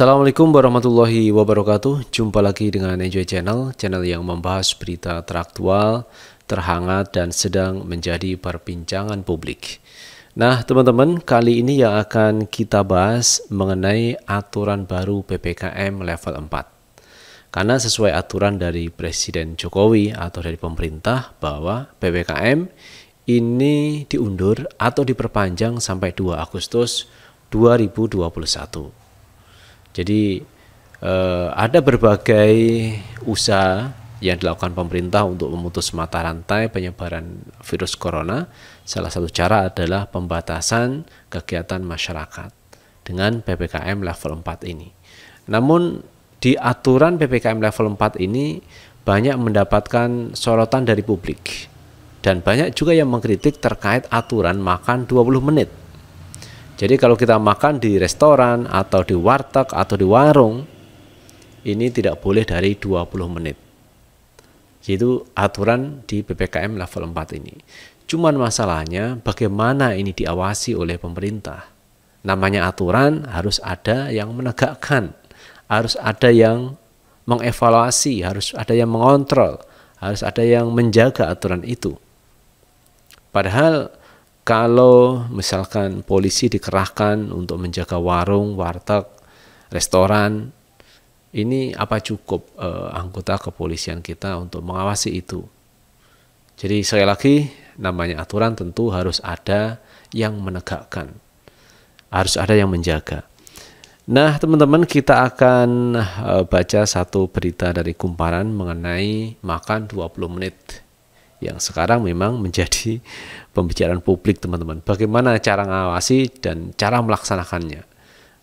Assalamualaikum warahmatullahi wabarakatuh. Jumpa lagi dengan Enjoy Channel, channel yang membahas berita teraktual, terhangat, dan sedang menjadi perbincangan publik. Nah, teman-teman, kali ini yang akan kita bahas mengenai aturan baru PPKM level 4. Karena sesuai aturan dari Presiden Jokowi atau dari pemerintah bahwa PPKM ini diundur atau diperpanjang sampai 2 Agustus 2021. Jadi eh, ada berbagai usaha yang dilakukan pemerintah untuk memutus mata rantai penyebaran virus corona. Salah satu cara adalah pembatasan kegiatan masyarakat dengan PPKM level 4 ini. Namun di aturan PPKM level 4 ini banyak mendapatkan sorotan dari publik dan banyak juga yang mengkritik terkait aturan makan 20 menit jadi kalau kita makan di restoran atau di warteg atau di warung ini tidak boleh dari 20 menit. Itu aturan di PPKM level 4 ini. Cuman masalahnya bagaimana ini diawasi oleh pemerintah. Namanya aturan harus ada yang menegakkan, harus ada yang mengevaluasi, harus ada yang mengontrol, harus ada yang menjaga aturan itu. Padahal kalau misalkan polisi dikerahkan untuk menjaga warung, warteg, restoran, ini apa cukup eh, anggota kepolisian kita untuk mengawasi itu? Jadi sekali lagi namanya aturan tentu harus ada yang menegakkan. Harus ada yang menjaga. Nah, teman-teman kita akan eh, baca satu berita dari Kumparan mengenai makan 20 menit yang sekarang memang menjadi pembicaraan publik teman-teman. Bagaimana cara mengawasi dan cara melaksanakannya.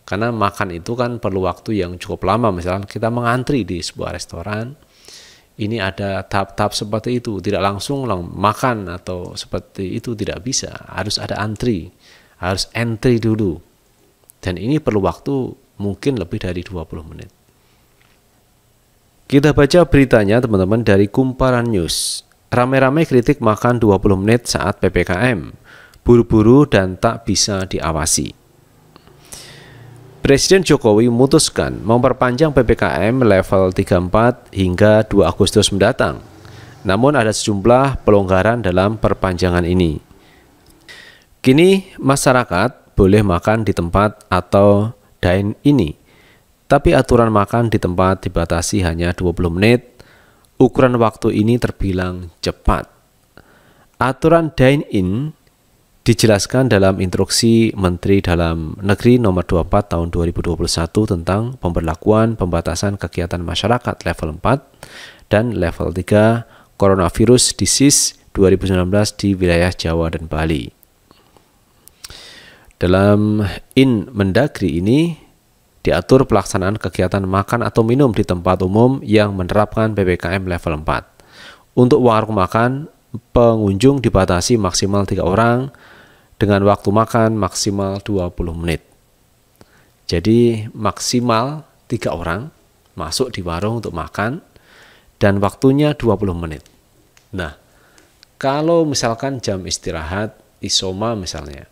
Karena makan itu kan perlu waktu yang cukup lama. Misalnya kita mengantri di sebuah restoran, ini ada tahap-tahap seperti itu. Tidak langsung lang makan atau seperti itu tidak bisa. Harus ada antri, harus entry dulu. Dan ini perlu waktu mungkin lebih dari 20 menit. Kita baca beritanya teman-teman dari Kumparan News. Rame-rame kritik makan 20 menit saat PPKM, buru-buru dan tak bisa diawasi. Presiden Jokowi memutuskan memperpanjang PPKM level 34 hingga 2 Agustus mendatang. Namun ada sejumlah pelonggaran dalam perpanjangan ini. Kini masyarakat boleh makan di tempat atau dine ini, tapi aturan makan di tempat dibatasi hanya 20 menit Ukuran waktu ini terbilang cepat. Aturan dine-in dijelaskan dalam instruksi Menteri Dalam Negeri nomor 24 tahun 2021 tentang pemberlakuan pembatasan kegiatan masyarakat level 4 dan level 3 Coronavirus Disease 2019 di wilayah Jawa dan Bali. Dalam In Mendagri ini diatur pelaksanaan kegiatan makan atau minum di tempat umum yang menerapkan PPKM level 4. Untuk warung makan, pengunjung dibatasi maksimal 3 orang dengan waktu makan maksimal 20 menit. Jadi maksimal 3 orang masuk di warung untuk makan dan waktunya 20 menit. Nah, kalau misalkan jam istirahat isoma misalnya,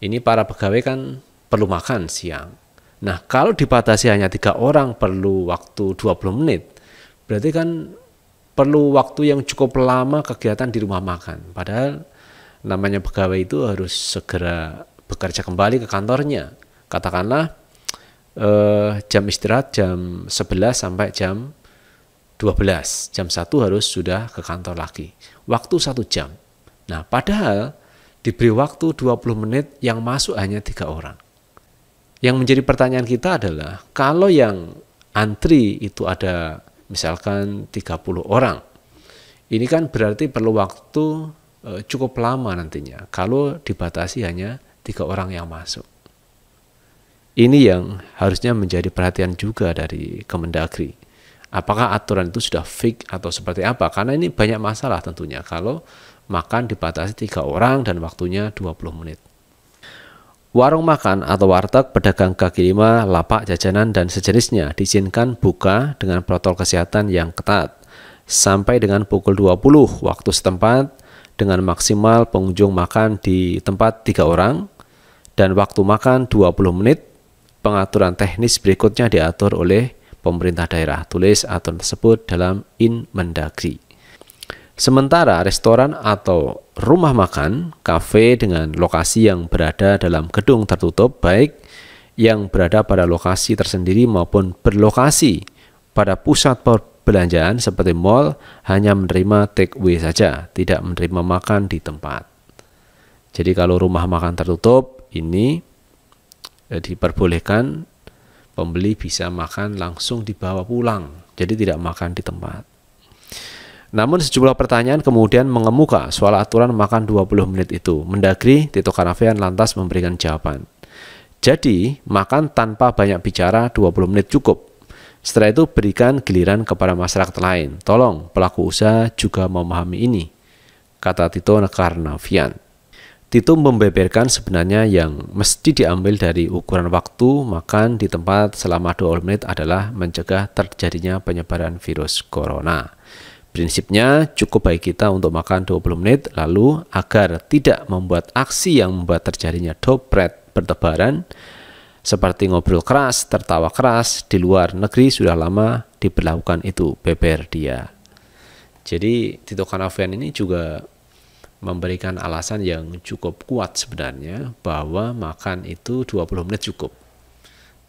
ini para pegawai kan perlu makan siang Nah, kalau dibatasi hanya tiga orang perlu waktu 20 menit, berarti kan perlu waktu yang cukup lama kegiatan di rumah makan. Padahal namanya pegawai itu harus segera bekerja kembali ke kantornya. Katakanlah eh, jam istirahat jam 11 sampai jam 12. Jam 1 harus sudah ke kantor lagi. Waktu satu jam. Nah, padahal diberi waktu 20 menit yang masuk hanya tiga orang. Yang menjadi pertanyaan kita adalah kalau yang antri itu ada misalkan 30 orang. Ini kan berarti perlu waktu e, cukup lama nantinya kalau dibatasi hanya tiga orang yang masuk. Ini yang harusnya menjadi perhatian juga dari Kemendagri. Apakah aturan itu sudah fix atau seperti apa? Karena ini banyak masalah tentunya kalau makan dibatasi tiga orang dan waktunya 20 menit. Warung makan atau warteg, pedagang kaki lima, lapak jajanan, dan sejenisnya diizinkan buka dengan protokol kesehatan yang ketat sampai dengan pukul 20 waktu setempat dengan maksimal pengunjung makan di tempat tiga orang dan waktu makan 20 menit. Pengaturan teknis berikutnya diatur oleh pemerintah daerah. Tulis aturan tersebut dalam In Mendagri. Sementara restoran atau rumah makan, kafe dengan lokasi yang berada dalam gedung tertutup, baik yang berada pada lokasi tersendiri maupun berlokasi pada pusat perbelanjaan seperti mall hanya menerima take away saja, tidak menerima makan di tempat. Jadi kalau rumah makan tertutup ini eh, diperbolehkan pembeli bisa makan langsung dibawa pulang, jadi tidak makan di tempat. Namun sejumlah pertanyaan kemudian mengemuka soal aturan makan 20 menit itu. Mendagri Tito Karnavian lantas memberikan jawaban. Jadi, makan tanpa banyak bicara 20 menit cukup. Setelah itu berikan giliran kepada masyarakat lain. Tolong pelaku usaha juga memahami ini, kata Tito Karnavian. Tito membeberkan sebenarnya yang mesti diambil dari ukuran waktu makan di tempat selama 20 menit adalah mencegah terjadinya penyebaran virus corona. Prinsipnya cukup baik kita untuk makan 20 menit lalu agar tidak membuat aksi yang membuat terjadinya dopret bertebaran seperti ngobrol keras, tertawa keras di luar negeri sudah lama diberlakukan itu beber dia. Jadi Tito Karnavian ini juga memberikan alasan yang cukup kuat sebenarnya bahwa makan itu 20 menit cukup.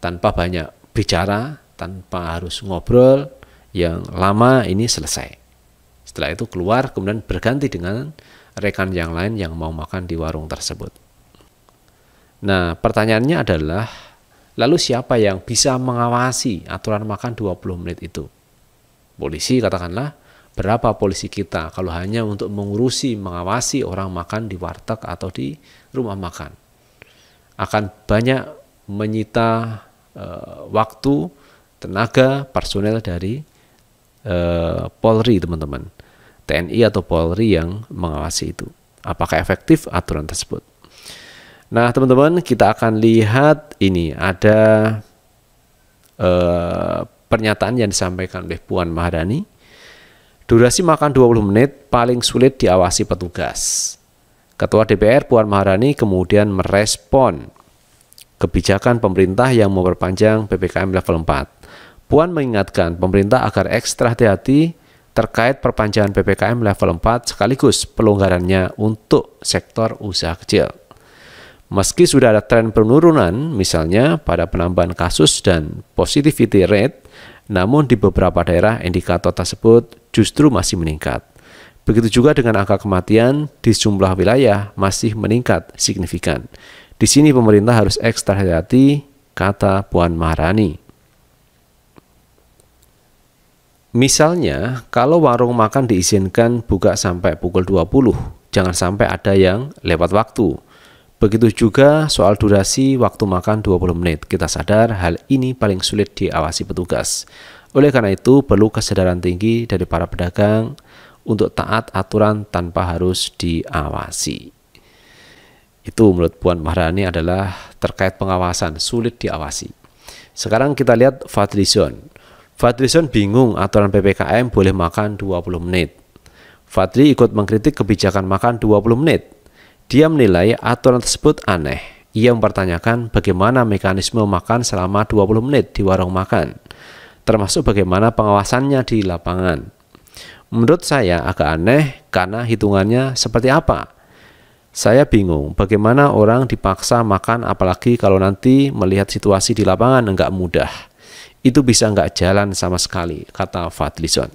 Tanpa banyak bicara, tanpa harus ngobrol yang lama ini selesai. Setelah itu keluar kemudian berganti dengan rekan yang lain yang mau makan di warung tersebut. Nah, pertanyaannya adalah lalu siapa yang bisa mengawasi aturan makan 20 menit itu? Polisi katakanlah, berapa polisi kita kalau hanya untuk mengurusi, mengawasi orang makan di warteg atau di rumah makan? Akan banyak menyita uh, waktu, tenaga, personel dari Eh, Polri teman-teman. TNI atau Polri yang mengawasi itu. Apakah efektif aturan tersebut? Nah, teman-teman, kita akan lihat ini ada eh, pernyataan yang disampaikan oleh Puan Maharani. Durasi makan 20 menit paling sulit diawasi petugas. Ketua DPR Puan Maharani kemudian merespon kebijakan pemerintah yang memperpanjang PPKM level 4. Puan mengingatkan pemerintah agar ekstra hati-hati terkait perpanjangan PPKM level 4 sekaligus pelonggarannya untuk sektor usaha kecil. Meski sudah ada tren penurunan, misalnya pada penambahan kasus dan positivity rate, namun di beberapa daerah indikator tersebut justru masih meningkat. Begitu juga dengan angka kematian di sejumlah wilayah masih meningkat signifikan. Di sini pemerintah harus ekstra hati-hati, kata Puan Maharani. Misalnya, kalau warung makan diizinkan buka sampai pukul 20, jangan sampai ada yang lewat waktu. Begitu juga soal durasi waktu makan 20 menit. Kita sadar hal ini paling sulit diawasi petugas. Oleh karena itu, perlu kesadaran tinggi dari para pedagang untuk taat aturan tanpa harus diawasi. Itu menurut Puan Maharani adalah terkait pengawasan, sulit diawasi. Sekarang kita lihat Fadlizon. Fadlison bingung aturan PPKM boleh makan 20 menit. Fadli ikut mengkritik kebijakan makan 20 menit. Dia menilai aturan tersebut aneh. Ia mempertanyakan bagaimana mekanisme makan selama 20 menit di warung makan, termasuk bagaimana pengawasannya di lapangan. Menurut saya agak aneh karena hitungannya seperti apa. Saya bingung bagaimana orang dipaksa makan apalagi kalau nanti melihat situasi di lapangan enggak mudah itu bisa nggak jalan sama sekali, kata Fadlison.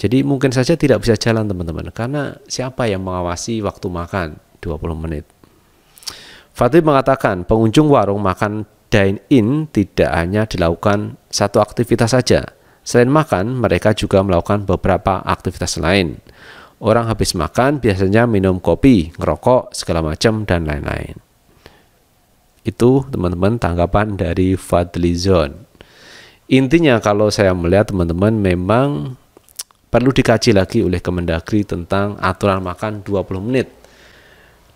Jadi mungkin saja tidak bisa jalan teman-teman, karena siapa yang mengawasi waktu makan 20 menit. Fadli mengatakan pengunjung warung makan dine-in tidak hanya dilakukan satu aktivitas saja. Selain makan, mereka juga melakukan beberapa aktivitas lain. Orang habis makan biasanya minum kopi, ngerokok, segala macam, dan lain-lain. Itu teman-teman tanggapan dari Fadlizon. Intinya kalau saya melihat teman-teman memang perlu dikaji lagi oleh Kemendagri tentang aturan makan 20 menit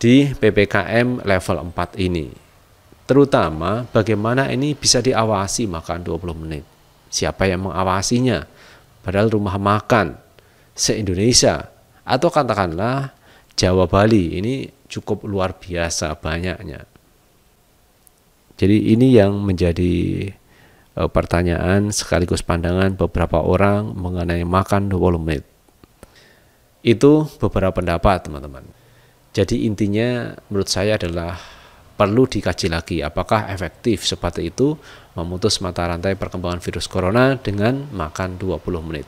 di PPKM level 4 ini. Terutama bagaimana ini bisa diawasi makan 20 menit. Siapa yang mengawasinya? Padahal rumah makan se-Indonesia atau katakanlah Jawa Bali ini cukup luar biasa banyaknya. Jadi ini yang menjadi uh, pertanyaan sekaligus pandangan beberapa orang mengenai makan 20 menit. Itu beberapa pendapat, teman-teman. Jadi intinya menurut saya adalah perlu dikaji lagi apakah efektif seperti itu memutus mata rantai perkembangan virus corona dengan makan 20 menit.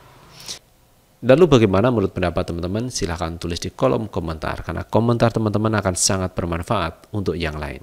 Lalu bagaimana menurut pendapat teman-teman? Silahkan tulis di kolom komentar karena komentar teman-teman akan sangat bermanfaat untuk yang lain.